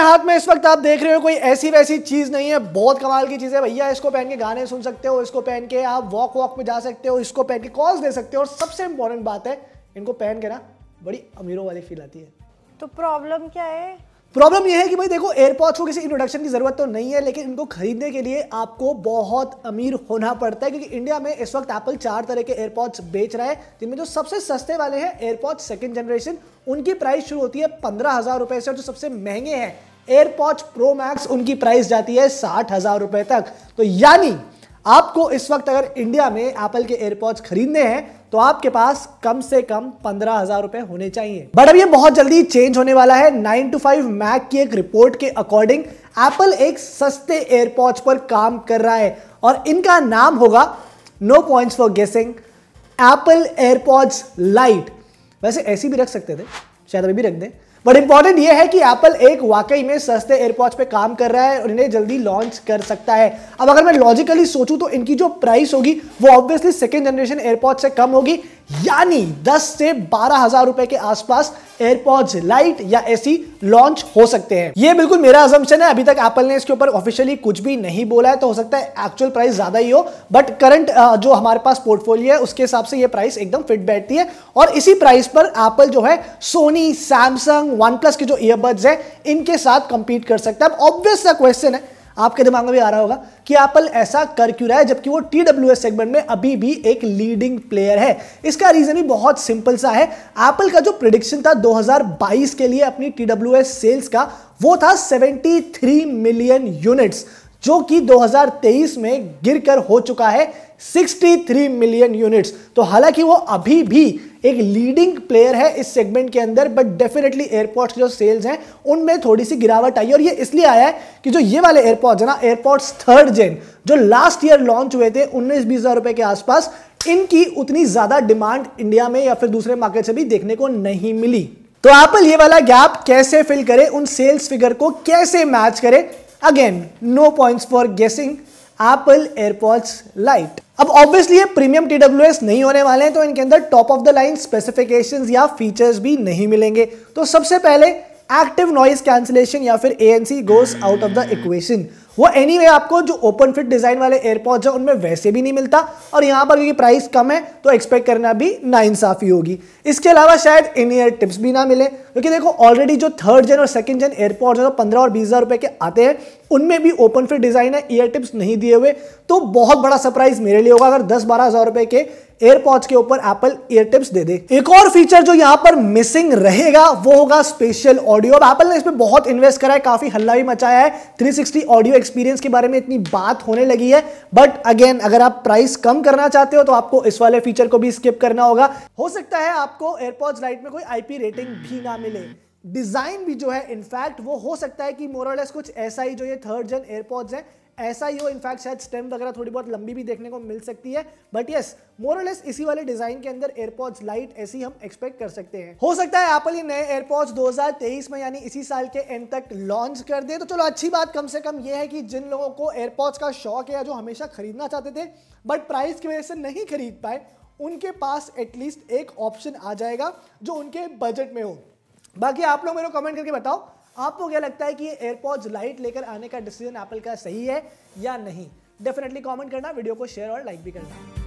हाथ में इस वक्त आप देख रहे हो कोई ऐसी वैसी चीज नहीं है बहुत कमाल की चीज है भैया इसको पहन के गाने सुन सकते हो इसको पहन के आप वॉक वॉक पे जा सकते हो इसको पहन के कॉल्स दे सकते हो और सबसे इंपॉर्टेंट बात है इनको पहन के ना बड़ी अमीरों वाली फील आती है तो प्रॉब्लम क्या है प्रॉब्लम यह है कि भाई देखो एयरपोर्ट्स को किसी इंट्रोडक्शन की ज़रूरत तो नहीं है लेकिन इनको खरीदने के लिए आपको बहुत अमीर होना पड़ता है क्योंकि इंडिया में इस वक्त एप्पल चार तरह के एयरपॉड्स बेच रहा है जिनमें जो सबसे सस्ते वाले हैं एयरपोर्ट्स सेकेंड जनरेशन उनकी प्राइस शुरू होती है पंद्रह हज़ार रुपए से और जो सबसे महंगे हैं एयरपोर्ट्स प्रो मैक्स उनकी प्राइस जाती है साठ हज़ार रुपए तक तो यानी आपको इस वक्त अगर इंडिया में एप्पल के एयरपॉड्स खरीदने हैं तो आपके पास कम से कम पंद्रह हजार रुपए होने चाहिए बट अब ये बहुत जल्दी चेंज होने वाला है नाइन टू फाइव मैक की एक रिपोर्ट के अकॉर्डिंग एप्पल एक सस्ते एयरपॉड्स पर काम कर रहा है और इनका नाम होगा no points for guessing Apple AirPods Lite वैसे ऐसी भी रख सकते थे शायद अभी भी रख दें बट इंपॉर्टेंट ये है कि एप्पल एक वाकई में सस्ते एयरपॉड्स पे काम कर रहा है और इन्हें जल्दी लॉन्च कर सकता है अब अगर मैं लॉजिकली सोचूं तो इनकी जो प्राइस होगी वो ऑब्वियसली सेकेंड जनरेशन एयरपॉड से कम होगी यानी 10 से बारह हजार रुपए के आसपास एयरपॉड्स लाइट या ऐसी लॉन्च हो सकते हैं ये बिल्कुल मेरा असम्पशन है अभी तक एप्पल ने इसके ऊपर ऑफिशियली कुछ भी नहीं बोला है तो हो सकता है एक्चुअल प्राइस ज्यादा ही हो बट करंट जो हमारे पास पोर्टफोलियो है उसके हिसाब से ये प्राइस एकदम फिट बैठती है और इसी प्राइस पर एप्पल जो है सोनी सैमसंग वन प्लस के जो ईयरबड्स है इनके साथ कंपीट कर सकता है ऑब्वियस क्वेश्चन है आपके दिमाग में भी आ रहा होगा कि एप्पल ऐसा कर क्यों रहा है जबकि वो टी सेगमेंट में अभी भी एक लीडिंग प्लेयर है इसका रीजन भी बहुत सिंपल सा है एप्पल का जो प्रिडिक्शन था 2022 के लिए अपनी टी डब्ल्यू एस सेल्स का वो था 73 मिलियन यूनिट्स जो कि 2023 में गिरकर हो चुका है 63 मिलियन यूनिट्स तो हालांकि वो अभी भी एक लीडिंग प्लेयर है इस सेगमेंट के अंदर बट डेफिनेटली एयरपोर्ट्स जो सेल्स हैं उनमें थोड़ी सी गिरावट आई और ये इसलिए आया है कि जो ये वाले एयरपोर्ट्स है ना एयरपोर्ट्स थर्ड जेन जो लास्ट ईयर लॉन्च हुए थे उन्नीस बीस हज़ार रुपए के आसपास इनकी उतनी ज़्यादा डिमांड इंडिया में या फिर दूसरे मार्केट से भी देखने को नहीं मिली तो एप्पल ये वाला गैप कैसे फिल करे उन सेल्स फिगर को कैसे मैच करे again no points for guessing Apple AirPods Lite अब ऑब्वियसली ये प्रीमियम टी नहीं होने वाले हैं तो इनके अंदर top of the line specification या फीचर्स भी नहीं मिलेंगे तो सबसे पहले एक्टिव नॉइज कैंसिलेशन या फिर A N C goes out of the equation वो एनी anyway, आपको जो ओपन फिट डिज़ाइन वाले एयरपॉड्स हैं उनमें वैसे भी नहीं मिलता और यहाँ पर क्योंकि प्राइस कम है तो एक्सपेक्ट करना भी नाइंसाफ़ी होगी इसके अलावा शायद इन ईयर टिप्स भी ना मिले क्योंकि देखो ऑलरेडी जो थर्ड जन और सेकंड जन एयरपोर्ट है तो पंद्रह और बीस हज़ार रुपए के आते हैं उनमें भी ओपन फिट डिज़ाइन है ईयर टिप्स नहीं दिए हुए तो बहुत बड़ा सरप्राइज़ मेरे लिए होगा अगर दस बारह हज़ार रुपए के एयरपॉड्स के ऊपर एप्पल ईयर टिप्स दे दे एक और फीचर जो यहाँ पर मिसिंग रहेगा वो होगा स्पेशल ऑडियो अब एप्पल ने इसमें बहुत इन्वेस्ट करा है काफ़ी हल्ला भी मचाया है थ्री ऑडियो एक्सपीरियंस के बारे में इतनी बात होने लगी है बट अगेन अगर आप प्राइस कम करना चाहते हो तो आपको इस वाले फीचर को भी स्किप करना होगा हो सकता है आपको एयरपोर्ट लाइट में कोई आईपी रेटिंग भी ना मिले डिज़ाइन भी जो है इनफैक्ट वो हो सकता है कि मोरलेस कुछ ऐसा ही जो ये थर्ड जन एयरपोर्ट्स हैं ऐसा ही हो इनफैक्ट शायद स्टेम वगैरह थोड़ी बहुत लंबी भी देखने को मिल सकती है बट यस मोरलेस इसी वाले डिजाइन के अंदर एयरपोर्ट्स लाइट ऐसी हम एक्सपेक्ट कर सकते हैं हो सकता है एप्पल ये नए एयरपोर्ट्स 2023 में यानी इसी साल के एंड तक लॉन्च कर दे तो चलो अच्छी बात कम से कम ये है कि जिन लोगों को एयरपॉड्स का शौक है या जो हमेशा खरीदना चाहते थे बट प्राइस की वजह से नहीं खरीद पाए उनके पास एटलीस्ट एक ऑप्शन आ जाएगा जो उनके बजट में हो बाकी आप लोग मेरे को कमेंट करके बताओ आपको क्या लगता है कि एयरपोर्ट लाइट लेकर आने का डिसीजन एप्पल का सही है या नहीं डेफिनेटली कमेंट करना वीडियो को शेयर और लाइक भी करना